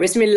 बिसमीम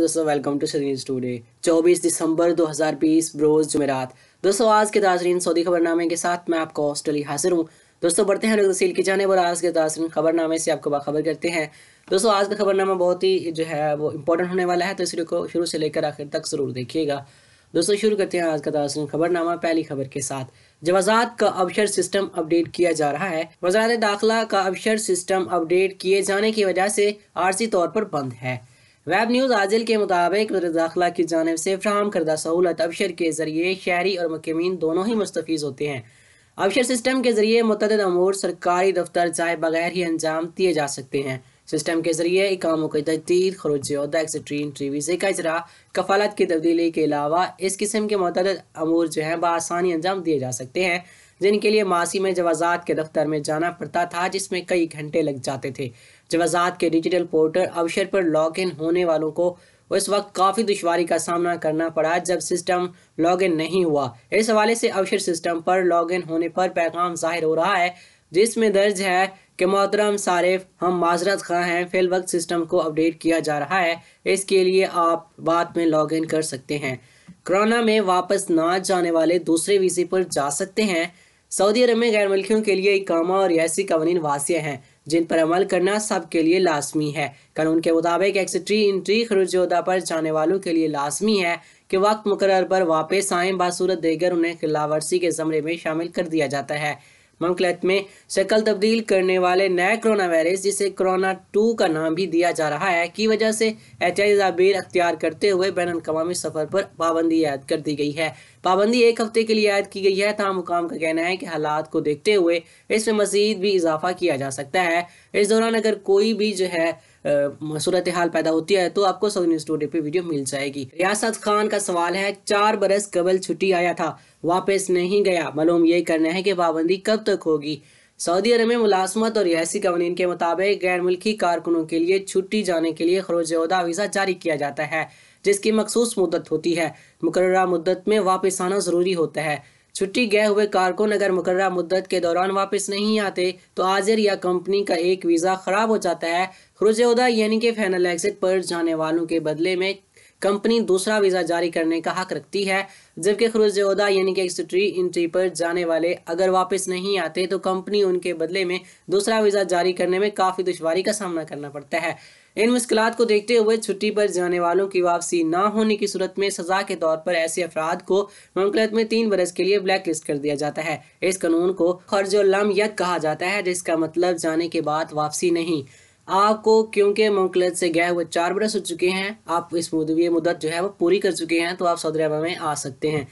दोस्तों welcome to series today 24 दिसंबर 2020 ब्रोज जुमेरात दोस्तों आज के ताजरीन सऊदी खबरनामे के साथ मैं आपको ऑस्ट्रेलिया हाजिर हूँ दोस्तों बढ़ते हैं तफसील की जाने पर आज के ताजरीन खबरनामे से आपको बाखबर करते हैं दोस्तों आज का खबरनामा बहुत ही जो है वो इंपॉर्टेंट होने वाला है तो इस वीडियो को शुरू से लेकर आखिर तक ज़रूर देखिएगा दोस्तों शुरू करते हैं आज का दासन खबरनामा पहली खबर के साथ जवाजात का अवसर सिस्टम अपडेट किया जा रहा है वजारत दाखिला का अवसर सिस्टम अपडेट किए जाने की वजह से आरसी तौर पर बंद है वेब न्यूज़ आजिल के मुताबिक दाखिला की जानब से फ्राहम करदा सहूलत अवसर के जरिए शहरी और मकमीन दोनों ही मुस्तफ़ होते हैं अवसर सिस्टम के जरिए मतद अमूर सरकारी दफ्तर जाए बगैर ही अंजाम दिए जा सकते हैं सिस्टम के जरिए इकामों की तजदीद खरूज एक्सट्रीन ट्रीवीज़े का इजरा कफालत की तब्दीली के अलावा इस किस्म के मतद अमूर जो हैं बसानी अंजाम दिए जा सकते हैं जिनके लिए मासी में जवाजात के दफ्तर में जाना पड़ता था जिसमें कई घंटे लग जाते थे जवाजात के डिजिटल पोर्टल अवसर पर लॉग इन होने वालों को उस वक्त काफ़ी दुशारी का सामना करना पड़ा जब सिस्टम लॉगिन नहीं हुआ इस हवाले से अवसर सिस्टम पर लॉगिन होने पर पैगाम जाहिर हो रहा है जिसमें दर्ज है कि मोहतरम सारिफ हम माजरत खां हैं फिल वक्त सिस्टम को अपडेट किया जा रहा है इसके लिए आप बाद में लॉग इन कर सकते हैं कोरोना में वापस ना जाने वाले दूसरे वीज़े पर जा सकते हैं सऊदी अरब में गैर मुल्कियों के लिए इकामा और रियासी कवानीन वासी हैं जिन पर अमल करना सब के लिए लाजमी है कानून के मुताबिक एक्सट्री इंट्री खरुजा पर जाने वालों के लिए लाजमी है कि वक्त मुकर पर वापस आए बासूरत देकर उन्हें वर्सी के ज़मरे में शामिल कर दिया जाता है मंकलेथ में शक्ल तब्दील करने वाले नए कोरोना वायरस जिसे कोरोना टू का नाम भी दिया जा रहा है की वजह से एच आई जाबीर अख्तियार करते हुए बैन अवी सफर पर पाबंदी आयद कर दी गई है पाबंदी एक हफ्ते के लिए आयद की गई है तहम हुकाम का कहना है कि हालात को देखते हुए इसमें मजीद भी इजाफा किया जा सकता है इस दौरान अगर कोई भी जो है सूरत हाल पैदा होती है तो आपको सऊदी न्यूज़ टूडे पे वीडियो मिल जाएगी रियासत खान का सवाल है चार बरस कबल छुट्टी आया था वापस नहीं गया मालूम ये करना है कि पाबंदी कब तक होगी सऊदी अरब में मुलाजमत और रियासी कवानीन के मुताबिक गैर मुल्की कारकुनों के लिए छुट्टी जाने के लिए उदा वीज़ा जारी किया जाता है जिसकी मखसूस मुद्दत होती है मुकर मुद्दत में वापस आना ज़रूरी होता है छुट्टी गए हुए कारकुन अगर मुकर मुद्दत के दौरान वापस नहीं आते तो आजिर या कंपनी का एक वीज़ा ख़राब हो जाता है खरुज उदा यानी कि फाइनल एग्जिट पर जाने वालों के बदले में कंपनी दूसरा वीज़ा जारी करने का हक रखती है जबकि खरूज उदा यानी कि एक्सट्री इंट्री पर जाने वाले अगर वापस नहीं आते तो कंपनी उनके बदले में दूसरा वीज़ा जारी करने में काफ़ी दुशारी का सामना करना पड़ता है इन मुश्किल को देखते हुए छुट्टी पर जाने वालों की वापसी ना होने की सूरत में सजा के तौर पर ऐसे अफराद को मुमकिनत में तीन बरस के लिए ब्लैक लिस्ट कर दिया जाता है इस कानून को खर्जोलमयत कहा जाता है जिसका मतलब जाने के बाद वापसी नहीं आपको क्योंकि मुमकिनत से गए हुए चार बरस हो चुके हैं आप इस मुदत जो है वो पूरी कर चुके हैं तो आप सऊदी अरब में आ सकते हैं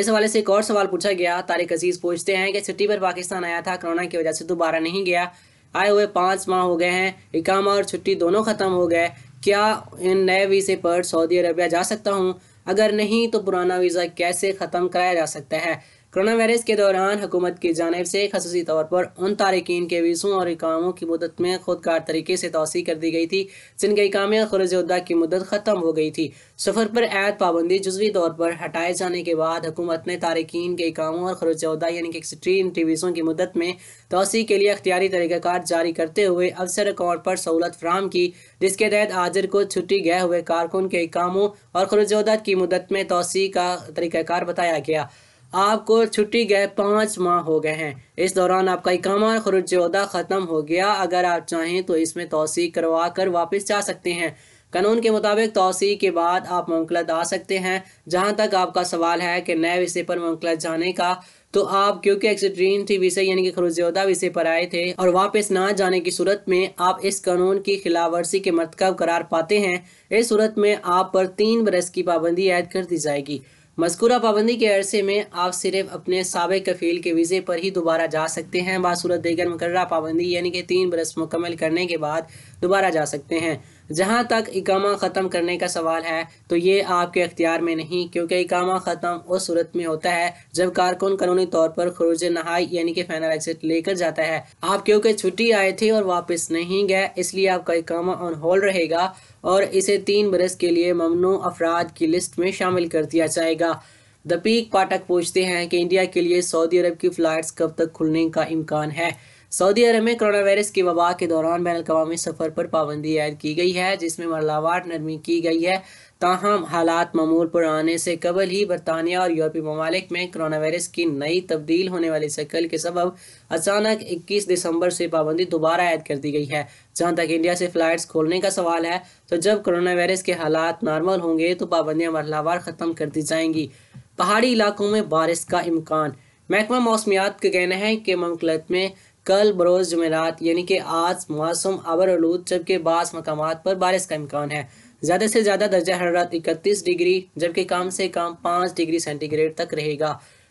इस हवाले से एक और सवाल पूछा गया तारिक अजीज़ पूछते हैं कि छुट्टी पर पाकिस्तान आया था कोरोना की वजह से दोबारा नहीं गया आए हुए पाँच माह हो गए हैं इकामा और छुट्टी दोनों ख़त्म हो गए क्या इन नए वीज़े पर सऊदी अरबिया जा सकता हूँ अगर नहीं तो पुराना वीज़ा कैसे ख़त्म कराया जा सकता है कोरोना वायरस के दौरान हुकूमत की जानब से खसूसी तौर पर उन तारकिन के वीसों और इकामों की मदद में खुदकार तरीके से तोसी कर दी गई थी जिनके इकामे खुरज उदा की मदद ख़त्म हो गई थी सफ़र पर ऐद पाबंदी जजवी तौर पर हटाए जाने के बाद हुकूमत ने तारकिन के इकामों और खुरज उदा यानी कि एक्सट्रीम टीवीसों की मदद में तोसी के लिए अख्तियारी तरीक़ाकार जारी करते हुए अवसर अकाउंट पर सहूलत फ्राहम की जिसके तहत आजिर को छुट्टी गए हुए कारकुन के इकामों और खुरज उदा की मदद में तोसी का तरीक़ाकार बताया गया आपको छुट्टी गए पाँच माह हो गए हैं इस दौरान आपका इकामा खरुज ख़त्म हो गया अगर आप चाहें तो इसमें तोसी करवा कर वापस जा सकते हैं कानून के मुताबिक तोसी के बाद आप मंकलत आ सकते हैं जहां तक आपका सवाल है कि नए विषय पर मंकलत जाने का तो आप क्योंकि एक्सट्रीन थी विषय यानी कि खरुजोदा विषय पर आए थे और वापस ना जाने की सूरत में आप इस कानून की खिलाफ वर्जी के मरतकब करार पाते हैं इस सूरत में आप पर तीन बरस की पाबंदी ऐद कर दी जाएगी मस्कुरा पाबंदी के अरसे में आप सिर्फ अपने सबक कफील के वीज़े पर ही दोबारा जा सकते हैं बासूरत देगर मुकर्रा पाबंदी यानी कि तीन बरस मुकम्मल करने के बाद दोबारा जा सकते हैं जहाँ तक इकामा ख़त्म करने का सवाल है तो ये आपके अख्तियार में नहीं क्योंकि इकामा ख़त्म उस सूरत में होता है जब कारकुन कानूनी तौर पर खरूज नहाई यानी कि फाइनल एग्जिट लेकर जाता है आप क्योंकि छुट्टी आए थे और वापस नहीं गए इसलिए आपका इकामा ऑन होल्ड रहेगा और इसे तीन बरस के लिए ममनू अफराद की लिस्ट में शामिल कर दिया जाएगा दपीक पाठक पूछते हैं कि इंडिया के लिए सऊदी अरब की फ़्लाइट्स कब तक खुलने का इम्कान है सऊदी अरब में कोरोना वायरस की वबा के दौरान बैन अवी सफ़र पर पाबंदी आयद की गई है जिसमें मरलावार नरमी की गई है ताहम हालात मामूल पर आने से कबल ही बरतानिया और यूरोपीय ममालिक में कोरोना वायरस की नई तब्दील होने वाली शक्ल के सबब अचानक 21 दिसंबर से पाबंदी दोबारा आयद कर दी गई है जहां तक इंडिया से फ्लाइट्स खोलने का सवाल है तो जब कोरोना वायरस के हालात नॉर्मल होंगे तो पाबंदियाँ मरलावार ख़त्म कर दी जाएंगी पहाड़ी इलाकों में बारिश का इम्कान महकमा मौसमियात का कहना है कि ममकलत में कल बरोज़ जमेरात यानी कि आज मौसम अबर आलूद जबकि बास मकाम पर बारिश का इम्कान है ज़्यादा से ज़्यादा दर्जा हरारत इकतीस डिग्री जबकि कम से कम पाँच डिग्री सेंटीग्रेड तक रहेगा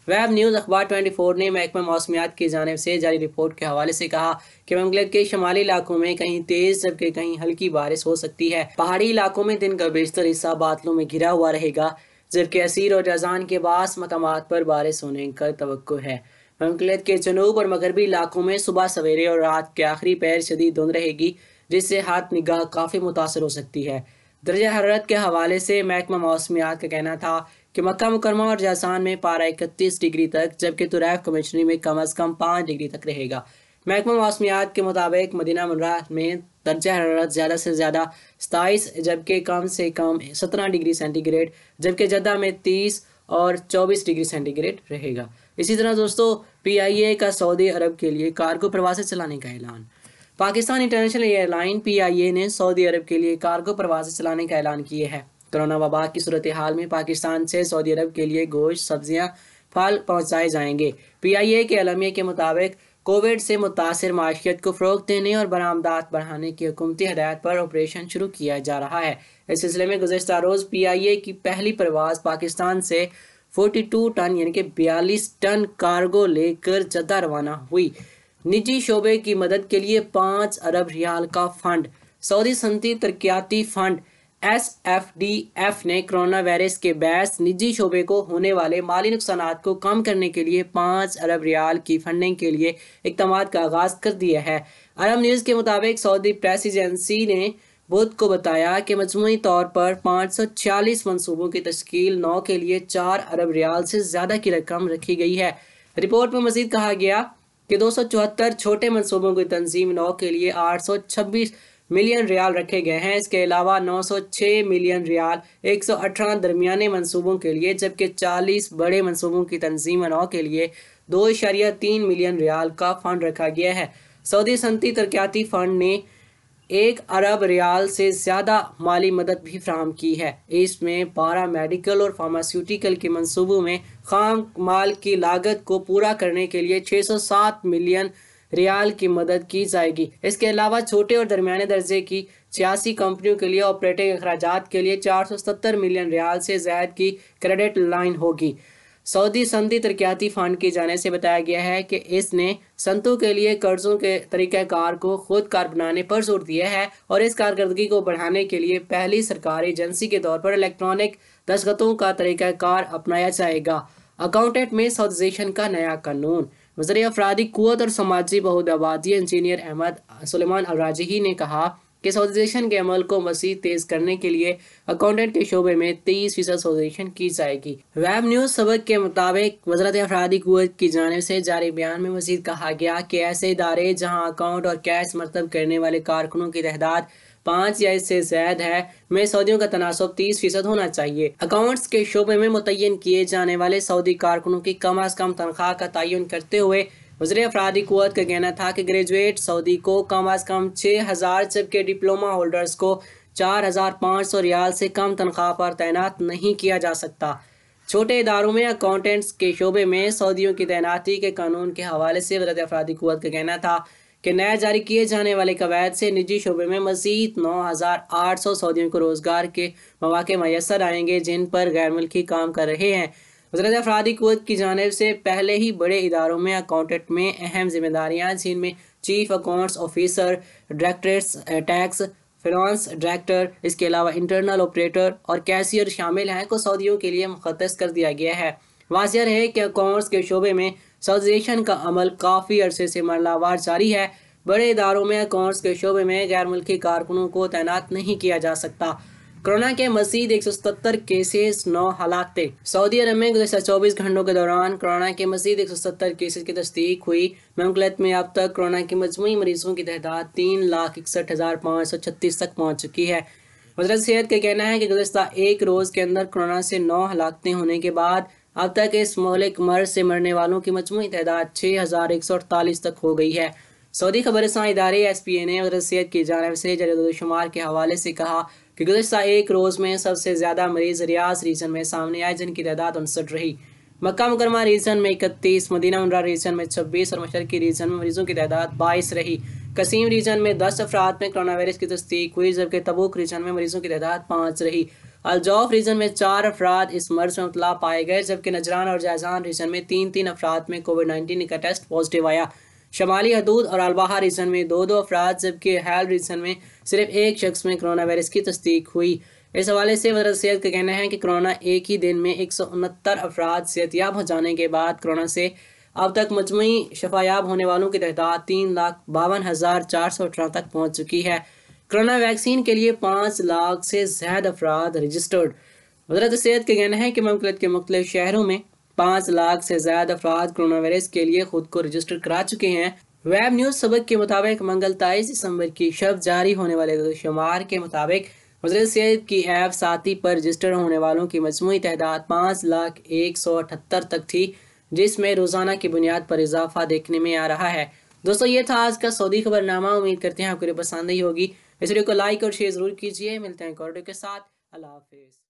वेब न्यूज़ अखबार 24 ने महकमा मौसमियात की जानब से जारी रिपोर्ट के हवाले से कहा कि बंगलर के शुमाली इलाकों में कहीं तेज़ जबकि कहीं हल्की बारिश हो सकती है पहाड़ी इलाकों में दिन का बेशतर हिस्सा बादलों में घिरा हुआ रहेगा जबकि असीर और रजान के बास मकाम पर बारिश होने का तो है रंकलेत के जनूब और मगरबी इलाकों में सुबह सवेरे और रात के आखिरी पैर शदीद धुंध रहेगी जिससे हाथ निगाह काफ़ी मुतासर हो सकती है दर्जा हरारत के हवाले से महकमा मौसमियात का कहना था कि मक्का मुकरमा और जासान में पारा इकतीस डिग्री तक जबकि तुरैफ कमिश्नरी में कम अज़ कम पाँच डिग्री तक रहेगा महकमा मौसमियात के मुताबिक मदीना मनरा में दर्ज हरारत ज़्यादा से ज़्यादा सताईस जबकि कम से कम सत्रह डिग्री सेंटीग्रेड जबकि जद्दा में तीस और चौबीस डिग्री सेंटीग्रेड रहेगा इसी तरह दोस्तों ए का सऊदी अरब के लिए कार्गो प्रवासें चलाने का ऐलान पाकिस्तान इंटरनेशनल एयरलाइन ए ने सऊदी अरब के लिए कार्गो प्रवासें चलाने का ऐलान किए है कोरोना वबा की सूरत हाल में पाकिस्तान से सऊदी अरब के लिए गोश्त सब्जियां फल पहुंचाए जाएंगे पीआईए के अलमे के मुताबिक कोविड से मुतासर माशियत को फ़रोग देने और बरामदात बढ़ाने की हुकूमती हदायत पर ऑपरेशन शुरू किया जा रहा है इस सिलसिले में गुजशत रोज़ पी आई ए की पहली परवाज पाकिस्तान से 42 टन यानी कि बयालीस टन कार्गो लेकर जद्दा रवाना हुई निजी शोबे की मदद के लिए पाँच अरब रियाल का फंड सऊदी सनती तरक्याती fund S F D F ने कोरोना वायरस के बैस निजी शोबे को होने वाले माली नुकसान को कम करने के लिए पाँच अरब रियाल की फंडिंग के लिए इकदाम का आगाज़ कर दिया है अरब न्यूज़ के मुताबिक सऊदी प्रेस एजेंसी ने बुद्ध को बताया कि मजमू तौर पर 540 मंसूबों की तश्कील नौ के लिए चार अरब रियाल से ज़्यादा की रकम रखी गई है रिपोर्ट में मजीद कहा गया कि दो छोटे मनसूबों की तंजीम नौ के लिए छब्बीस मिलियन रियाल रखे गए हैं इसके अलावा 906 मिलियन रियाल एक सौ अठारह दरमियाने मनसूबों के लिए जबकि 40 बड़े मनसूबों की तंजीम नौ के लिए दो इशारिया तीन मिलियन रियाल का फंड रखा गया है सऊदी सनती तरक्याती फंड ने एक अरब रियाल से ज़्यादा माली मदद भी फ्राहम की है इसमें पारा मेडिकल और फार्मास्यूटिकल के मंसूबों में खाम माल की लागत को पूरा करने के लिए 607 मिलियन रियाल की मदद की जाएगी इसके अलावा छोटे और दरमियाने दर्जे की छियासी कंपनियों के लिए ऑपरेटिंग अखराज के लिए 470 मिलियन रियाल से जायद की क्रेडिट लाइन होगी सऊदी संधि तरक्याती फंड के जाने से बताया गया है कि इसने संतों के लिए कर्जों के तरीक़ाकार को खुद कार बनाने पर जोर दिया है और इस कारकर्दगी को बढ़ाने के लिए पहली सरकारी एजेंसी के तौर पर इलेक्ट्रॉनिक दस्तखतों का तरीक़ाकार अपनाया जाएगा अकाउंटेंट में सऊदीजेशन का नया कानून वजर अफराधी कुत और समाजी बहुदबादी इंजीनियर अहमद सलेमान अराजही ने कहा कि सोजेशन के अमल को मसीह तेज करने के लिए अकाउंटेंट के शोबे में तेईस फीसद सोजेशन की जाएगी वेब न्यूज सबक के मुताबिक वजरत अफराधी कुत की जानब से जारी बयान में मजीद कहा गया कि ऐसे इदारे जहाँ अकाउंट और कैश मरतब करने वाले कारकुनों की तहदाद पाँच या इससे ज्याद है में सऊदियों का तनासब तीस फीसद होना चाहिए अकाउंट्स के शोबे में मुतयन किए जाने वाले सऊदी कारकुनों की कम अज कम तनख्वाह का तयन करते हुए वजर अफराधी कुत का कहना था कि ग्रेजुएट सऊदी को कम अज़ कम छः हज़ार जबकि डिप्लोमा होल्डर्स को चार हज़ार पाँच सौ रियाल से कम तनख्वाह पर तैनात नहीं किया जा सकता छोटे इदारों में अकाउंटेंट्स के शोबे में सऊदियों की तैनाती के कानून के हवाले से वजरत अफराधी कुत का कहना था कि नए जारी किए जाने वाले कवायद से निजी शोबे में मजीद नौ हज़ार आठ सौ सऊदियों को रोज़गार के मौाक़े मैसर आएंगे जिन पर गैर मुल्की काम कर रहे हैं वजरत अफराधी कुत की जानब से पहले ही बड़े इदारों में अकाउंटेंट में अहम जिम्मेदारियाँ जिनमें chief accounts officer directorates tax finance director इसके अलावा इंटरनल ऑपरेटर और कैशियर शामिल हैं को सऊदियों के लिए मुखदस कर दिया गया है वाजिया है कि अकाउंट्स के शोबे में सऊदीशन का अमल काफ़ी अरसे से मरलावार जारी है बड़े इदारों में अकाउंट्स के शोबे में गैर मुल्की कारकुनों को तैनात नहीं किया जा सकता कोरोना के मजीद सतर केसेस नौ हलाते थे सऊदी अरब में गुजशत चौबीस घंटों के दौरान कोरोना के मजीद सत्तर केसेज की तस्दीक हुई ममकलत में अब तक कोरोना के मजमू मरीजों की तादाद तीन लाख इकसठ हज़ार पाँच सौ छत्तीस तक पहुँच चुकी है वजरत सेहत का कहना है कि गुजशत एक रोज़ के अंदर कोरोना से नौ हलाकते होने के बाद अब तक इस मौलिक मर्ज से मरने वालों की मजमू तादाद छः हज़ार एक सौ अड़तालीस तक हो गई है सऊदी खबर इदारे एस पी ए ने वजरत सेहत की जानब से जदोशुमार के हवाले से कहा कि गुजशत एक रोज़ में सबसे ज़्यादा मरीज रियाज रीजन में सामने आए जिनकी तादाद उनसठ रही मक्का मुकरमा रीजन में इकतीस मदीना मनरा रीजन में छब्बीस और मशरकी रीजन में मरीजों की तादाद बाईस रही कसीम रीजन में दस अफराद में कोरोना वायरस की तस्दीक हुई जबकि तबुक रीजन में मरीजों की तादाद पाँच रही अलजौफ रीजन में चार अफराद इस मर्ज में मुतला पाए गए जबकि नजरान और जायजान रीजन में तीन तीन अफराद में कोविड नाइन्टीन का टेस्ट पॉजिटिव आया शमाली हदूद और अलबाहा रीजन में दो दो अफराद जबकि हैल रीजन में सिर्फ एक शख्स में करोना वायरस की तस्दीक हुई इस हवाले से वजरत सेहत का कहना है कि करोना एक ही दिन में एक सौ उनहत्तर अफराद सेहतियाब हो जाने के बाद करोना से अब तक मजमू शफायाब होने वालों की तदाद तीन लाख बावन हज़ार चार सौ अठारह तक पहुँच चुकी है करोना वैक्सीन के लिए पाँच लाख से ज्यादा अफराद रजिस्टर्ड वजरत सेहत का कहना है कि ममकलत के मुख्तलिफ शहरों में पाँच लाख से ज्यादा अफराद कोरोना वायरस के लिए खुद को रजिस्टर करा चुके हैं वेब न्यूज सबक के मुताबिक मंगल तेईस दिसंबर की शब जारी होने वाले शुमार के मुताबिक वजरत सेहत की ऐप साथी पर रजिस्टर होने वालों की मजमू तदाद पाँच लाख एक सौ अठहत्तर तक थी जिसमें रोज़ाना की बुनियाद पर इजाफा देखने में आ रहा है दोस्तों ये था आज का सऊदी खबरनामा उम्मीद करते हैं आपको पसंद ही होगी इस वीडियो को लाइक और शेयर जरूर कीजिए मिलते हैं के साथ अल्लाह हाफिज़